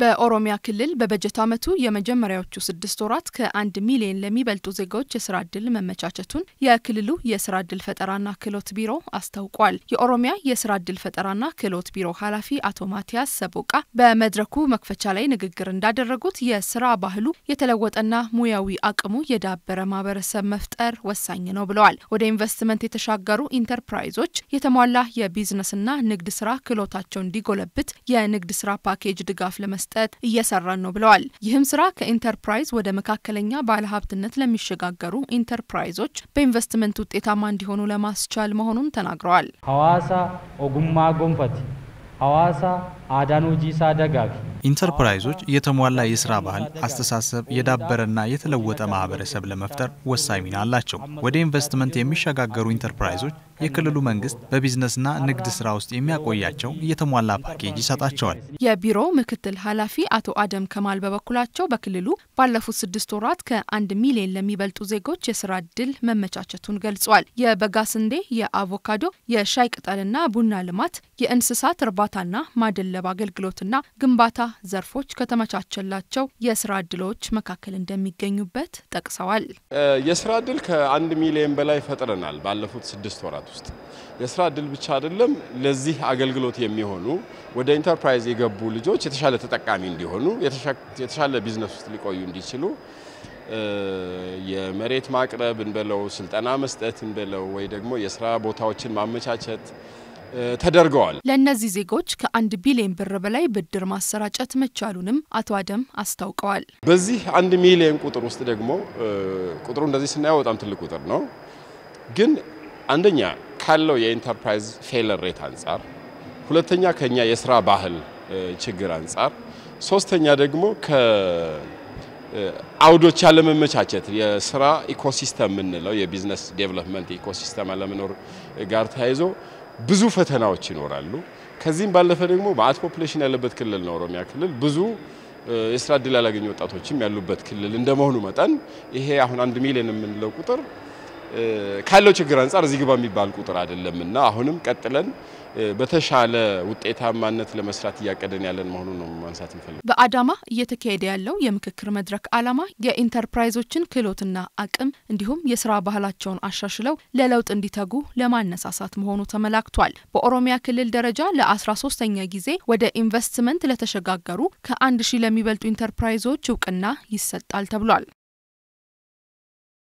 በኦሮሚያ ክልል በበጀት ዓመቱ የመጀመሪያዎቹ ስድስት ወራት ከአንድ ሚሊዮን ለሚበልጡ ዜጋዎች የስራ እድል መመቻቸቱን የክልሉ የስራ እድል ፈጠራና ክህሎት ቢሮ አስታውቋል። የኦሮሚያ የስራ እድል ፈጠራና ክህሎት ቢሮ ኃላፊ አቶ ማቲያስ ሰቦቃ በመድረኩ መክፈቻ ላይ ንግግር እንዳደረጉት የስራ ባህሉ የተለወጠና ሙያዊ አቅሙ የዳበረ ማህበረሰብ መፍጠር ወሳኝ ነው ብለዋል። ወደ ኢንቨስትመንት የተሻገሩ ኢንተርፕራይዞች የተሟላ የቢዝነስና ንግድ ስራ ክህሎታቸው እንዲጎለብት የንግድ ስራ ፓኬጅ ድጋፍ ለመስ ለመስጠት እየሰራን ነው ብለዋል። ይህም ስራ ከኢንተርፕራይዝ ወደ መካከለኛ ባለሀብትነት ለሚሸጋገሩ ኢንተርፕራይዞች በኢንቨስትመንት ውጤታማ እንዲሆኑ ለማስቻል መሆኑን ተናግረዋል። ሀዋሳ ኦጉማ ጎንፈት ሀዋሳ አዳኑ ጂሳ ደጋግ ኢንተርፕራይዞች የተሟላ የስራ ባህል፣ አስተሳሰብ፣ የዳበረና የተለወጠ ማህበረሰብ ለመፍጠር ወሳኝ ሚና አላቸው። ወደ ኢንቨስትመንት የሚሸጋገሩ ኢንተርፕራይዞች የክልሉ መንግስት በቢዝነስና ንግድ ስራ ውስጥ የሚያቆያቸው የተሟላ ፓኬጅ ይሰጣቸዋል። የቢሮው ምክትል ኃላፊ አቶ አደም ከማል በበኩላቸው በክልሉ ባለፉት ስድስት ወራት ከአንድ ሚሊዮን ለሚበልጡ ዜጎች የስራ እድል መመቻቸቱን ገልጿል። የበጋ ስንዴ፣ የአቮካዶ፣ የሻይ ቅጠልና ቡና ልማት፣ የእንስሳት እርባታና ማደለ ለብ አገልግሎትና ግንባታ ዘርፎች ከተመቻቸላቸው የስራ እድሎች መካከል እንደሚገኙበት ጠቅሰዋል። የስራ እድል ከአንድ ሚሊዮን በላይ ፈጥረናል ባለፉት ስድስት ወራት ውስጥ። የስራ እድል ብቻ አይደለም፣ ለዚህ አገልግሎት የሚሆኑ ወደ ኢንተርፕራይዝ የገቡ ልጆች የተሻለ ተጠቃሚ እንዲሆኑ፣ የተሻለ ቢዝነስ ውስጥ ሊቆዩ እንዲችሉ የመሬት ማቅረብ እንበለው፣ ስልጠና መስጠት እንበለው፣ ወይ ደግሞ የስራ ቦታዎችን ማመቻቸት ተደርገዋል። ለእነዚህ ዜጎች ከአንድ ቢሊዮን ብር በላይ ብድር ማሰራጨት መቻሉንም አቶ አደም አስታውቀዋል። በዚህ አንድ ሚሊዮን ቁጥር ውስጥ ደግሞ ቁጥሩ እንደዚህ ስናየው በጣም ትልቅ ቁጥር ነው። ግን አንደኛ ካለው የኢንተርፕራይዝ ፌለር ሬት አንጻር፣ ሁለተኛ ከኛ የስራ ባህል ችግር አንጻር፣ ሶስተኛ ደግሞ አውዶች አለመመቻቸት የስራ ኢኮሲስተም የምንለው የቢዝነስ ዴቨሎፕመንት ኢኮሲስተም አለመኖር ጋር ተያይዞ ብዙ ፈተናዎች ይኖራሉ። ከዚህም ባለፈ ደግሞ በአት ፖፕሌሽን ያለበት ክልል ነው ኦሮሚያ ክልል ብዙ የስራ እድል ያላገኙ ወጣቶችም ያሉበት ክልል እንደመሆኑ መጠን ይሄ አሁን አንድ ሚሊዮን የምንለው ቁጥር ካለው ችግር አንጻር እዚህ ግባ የሚባል ቁጥር አይደለም እና አሁንም ቀጥለን በተሻለ ውጤታማነት ለመስራት እያቀደን ያለን መሆኑን ነው ማንሳት ንፈልግ። በአዳማ እየተካሄደ ያለው የምክክር መድረክ ዓላማ የኢንተርፕራይዞችን ክህሎትና አቅም እንዲሁም የስራ ባህላቸውን አሻሽለው ለለውጥ እንዲተጉ ለማነሳሳት መሆኑ ተመላክቷል። በኦሮሚያ ክልል ደረጃ ለ13ኛ ጊዜ ወደ ኢንቨስትመንት ለተሸጋገሩ ከአንድ ሺህ ለሚበልጡ ኢንተርፕራይዞች እውቅና ይሰጣል ተብሏል።